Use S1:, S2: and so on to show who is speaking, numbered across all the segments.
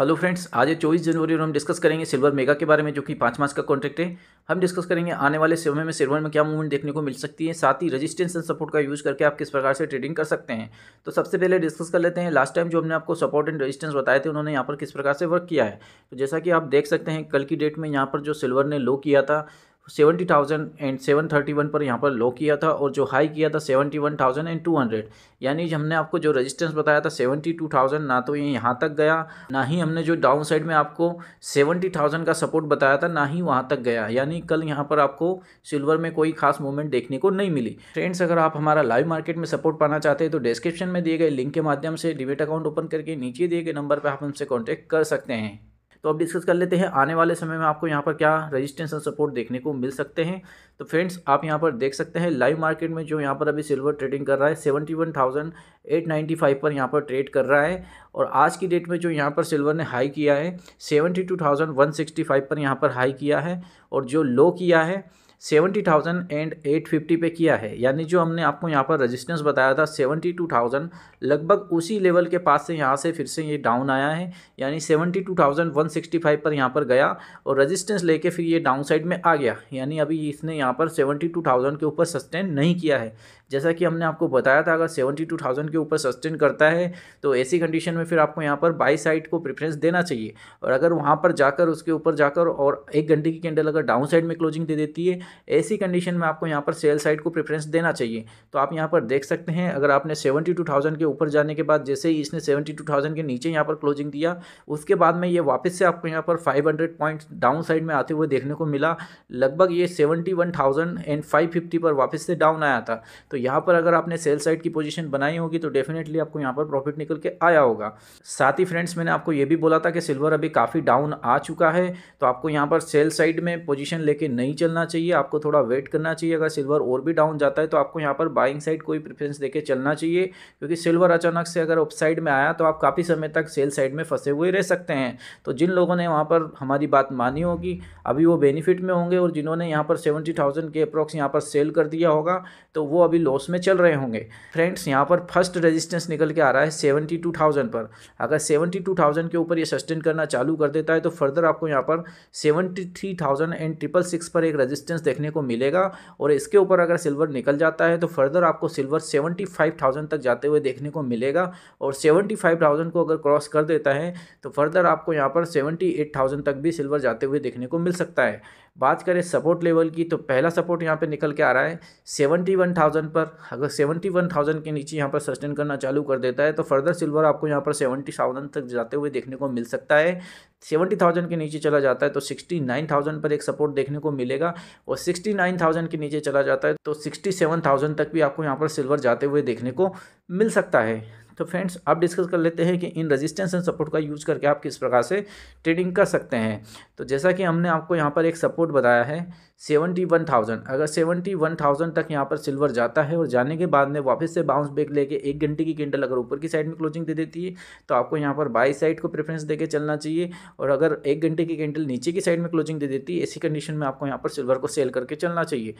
S1: hello friends आज है चौबीस जनवरी और हम डिस्कस करेंगे सिल्वर मेगा के बारे में जो कि पाँच मास का कॉन्ट्रैक्ट है हम डिस्कस करेंगे आने वाले समय में सिल्वर में क्या मूवमेंट देखने को मिल सकती है साथ ही रेजिस्टेंस एंड सपोर्ट का यूज़ करके आप किस प्रकार से ट्रेडिंग कर सकते हैं तो सबसे पहले डिस्कस कर लेते हैं लास्ट टाइम जो हमने आपको सपोर्ट एंड रजिस्टेंस बताए थे उन्होंने यहाँ पर किस प्रकार से वर्क किया है तो जैसा कि आप देख सकते हैं कल की डेट में यहाँ पर जो सिल्वर ने लो किया था seventy thousand and seven thirty one पर यहाँ पर लो किया था और जो हाई किया था seventy one thousand and two hundred यानी हमने आपको जो रेजिस्टेंस बताया था सेवेंटी टू थाउजेंड ना तो ये यहाँ तक गया ना ही हमने जो डाउन साइड में आपको सेवेंटी थाउजेंड का सपोर्ट बताया था ना ही वहाँ तक गया यानी कल यहाँ पर आपको सिल्वर में कोई खास मूवमेंट देखने को नहीं मिली फ्रेंड्स अगर आप हमारा लाइव मार्केट में सपोर्ट पाना चाहते हैं तो डिस्क्रिप्शन में दिए गए लिंक के माध्यम से डिबेट अकाउंट ओपन करके नीचे दिए गए नंबर पर आप हमसे कॉन्टैक्ट कर सकते हैं तो अब डिस्कस कर लेते हैं आने वाले समय में आपको यहाँ पर क्या रजिस्टेंस एंड सपोर्ट देखने को मिल सकते हैं तो फ्रेंड्स आप यहाँ पर देख सकते हैं लाइव मार्केट में जो यहाँ पर अभी सिल्वर ट्रेडिंग कर रहा है seventy one thousand eight ninety five पर यहाँ पर ट्रेड कर रहा है और आज की डेट में जो यहाँ पर सिल्वर ने हाई किया है seventy two thousand one sixty five पर यहाँ पर हाई किया है और जो लो किया है seventy thousand and eight fifty पे किया है यानी जो हमने आपको यहाँ पर रजिस्टेंस बताया था सेवेंटी टू थाउजेंड लगभग उसी लेवल के पास से यहाँ से फिर से ये डाउन आया है यानी seventy two thousand one sixty five पर यहाँ पर गया और रजिस्टेंस लेके फिर ये डाउन साइड में आ गया यानी अभी इसने यहाँ पर सेवेंटी टू थाउजेंड के ऊपर सस्टेन नहीं किया है जैसा कि हमने आपको बताया था अगर सेवेंटी टू थाउजेंड के ऊपर सस्टेन करता है तो ऐसी कंडीशन में फिर आपको यहाँ पर बाई साइड को प्रेफरेंस देना चाहिए और अगर वहाँ पर जाकर उसके ऊपर जाकर और एक घंटे की कैंडल अगर डाउन साइड में क्लोजिंग दे देती है ऐसी कंडीशन में आपको यहाँ पर सेल साइड को प्रेफरेंस देना चाहिए तो आप यहाँ पर देख सकते हैं अगर आपने सेवेंटी टू थाउजेंड के ऊपर जाने के बाद जैसे ही इसने सेवेंटी टू थाउजेंड के नीचे यहाँ पर क्लोजिंग दिया उसके बाद में ये वापस से आपको यहाँ पर five hundred point down side में आते हुए देखने को मिला लगभग ये seventy one thousand and five fifty पर वापस से डाउन आया था तो तो यहाँ पर अगर आपने सेल साइड की पोजीशन बनाई होगी तो डेफिनेटली आपको यहाँ पर प्रॉफिट निकल के आया होगा साथ ही फ्रेंड्स मैंने आपको ये भी बोला था कि सिल्वर अभी काफ़ी डाउन आ चुका है तो आपको यहाँ पर सेल साइड में पोजीशन लेके नहीं चलना चाहिए आपको थोड़ा वेट करना चाहिए अगर सिल्वर और भी डाउन जाता है तो आपको यहाँ पर बाइंग साइड कोई प्रिफ्रेंस देके चलना चाहिए क्योंकि सिल्वर अचानक से अगर ऑफ साइड में आया तो आप काफ़ी समय तक सेल साइड में फंसे हुए रह सकते हैं तो जिन लोगों ने वहाँ पर हमारी बात मानी होगी अभी वो बेनिफिट में होंगे और जिन्होंने यहाँ पर सेवेंटी थाउजेंड के अप्रॉक्स यहाँ पर सेल कर दिया होगा तो वो अभी लॉस में चल रहे होंगे फ्रेंड्स यहाँ पर फर्स्ट रेजिस्टेंस निकल के आ रहा है सेवेंटी टू थाउजेंड पर अगर सेवेंटी टू थाउजेंड के ऊपर ये सस्टेन करना चालू कर देता है तो फर्दर आपको यहाँ पर seventy three thousand and triple six पर एक रजिस्टेंस देखने को मिलेगा और इसके ऊपर अगर सिल्वर निकल जाता है तो फर्दर आपको सिल्वर सेवेंटी फाइव थाउजेंड तक जाते हुए देखने को मिलेगा और सेवेंटी फाइव थाउजेंड को अगर क्रॉस कर देता है तो फर्दर आपको यहाँ पर सेवेंटी एट थाउजेंड तक भी सिल्वर जाते हुए देखने को मिल सकता है बात करें सपोर्ट लेवल की तो पहला सपोर्ट यहाँ पे निकल के आ रहा है सेवेंटी वन थाउजेंड पर अगर सेवेंटी वन थाउजेंड के नीचे यहाँ पर सस्टेन करना चालू कर देता है तो फर्दर सिल्वर आपको यहाँ पर सेवेंटी थाउजेंड तक जाते हुए देखने को मिल सकता है सेवेंटी थाउजेंड के नीचे चला जाता है तो सिक्सटी नाइन थाउजेंड पर एक सपोर्ट देखने को मिलेगा और सिक्सटी नाइन थाउजेंड के नीचे चला जाता है तो सिक्सटी सेवन थाउजेंड तक भी आपको यहाँ पर सिल्वर जाते हुए देखने को मिल सकता है तो फ्रेंड्स आप डिस्कस कर लेते हैं कि इन रेजिस्टेंस एंड सपोर्ट का यूज़ करके आप किस प्रकार से ट्रेडिंग कर सकते हैं तो जैसा कि हमने आपको यहाँ पर एक सपोर्ट बताया है सेवेंटी वन थाउजेंड अगर सेवेंटी वन थाउजेंड तक यहाँ पर सिल्वर जाता है और जाने के बाद में वापस से बाउंस बैक लेके एक घंटे की कैंडल अगर ऊपर की साइड में क्लोजिंग दे देती है तो आपको यहाँ पर बाई साइड को प्रेफरेंस देके चलना चाहिए और अगर एक घंटे की कैंडल नीचे की साइड में क्लोजिंग दे देती है ऐसी कंडीशन में आपको यहाँ पर सिल्वर को सेल करके चलना चाहिए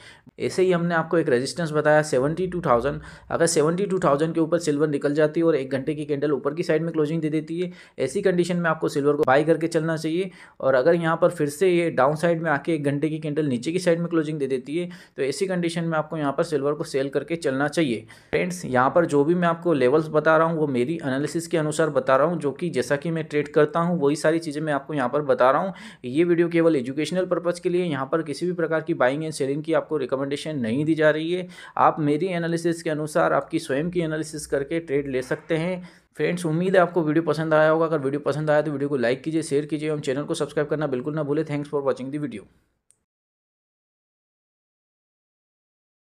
S1: ऐसे ही हमने आपको एक रजिस्टेंस बताया सेवेंटी टू थाउजेंड अगर सेवेंटी टू थाउजेंड के ऊपर सिल्वर निकल जाती है और एक घंटे की कैंडल ऊपर की साइड में क्लोजिंग दे देती है ऐसी कंडीशन में आपको सिल्वर को बाई करके चलना चाहिए और अगर यहाँ पर फिर से ये डाउन साइड में आके एक घंटे की कैंडल नीचे नीचे की साइड में क्लोजिंग दे देती है तो ऐसी कंडीशन में आपको यहाँ पर सिल्वर को सेल करके चलना चाहिए फ्रेंड्स यहाँ पर जो भी मैं आपको लेवल्स बता रहा हूँ वो मेरी एनालिसिस के अनुसार बता रहा हूँ जो कि जैसा कि मैं ट्रेड करता हूँ वही सारी चीज़ें मैं आपको यहाँ पर बता रहा हूँ ये वीडियो केवल एजुकेशनल पर्पज़ के लिए यहाँ पर किसी भी प्रकार की बाइंग एंड सेलिंग की आपको रिकमेंडेशन नहीं दी जा रही है आप मेरी एनालिसिस के अनुसार आपकी स्वयं की एनालिसिस करके ट्रेड ले सकते हैं फ्रेंड्स उम्मीद है आपको वीडियो पसंद आया होगा अगर वीडियो पसंद आया तो वीडियो को लाइक कीजिए शेयर कीजिए और चैनल को सब्सक्राइब करना बिल्कुल ना भूले thanks for watching the video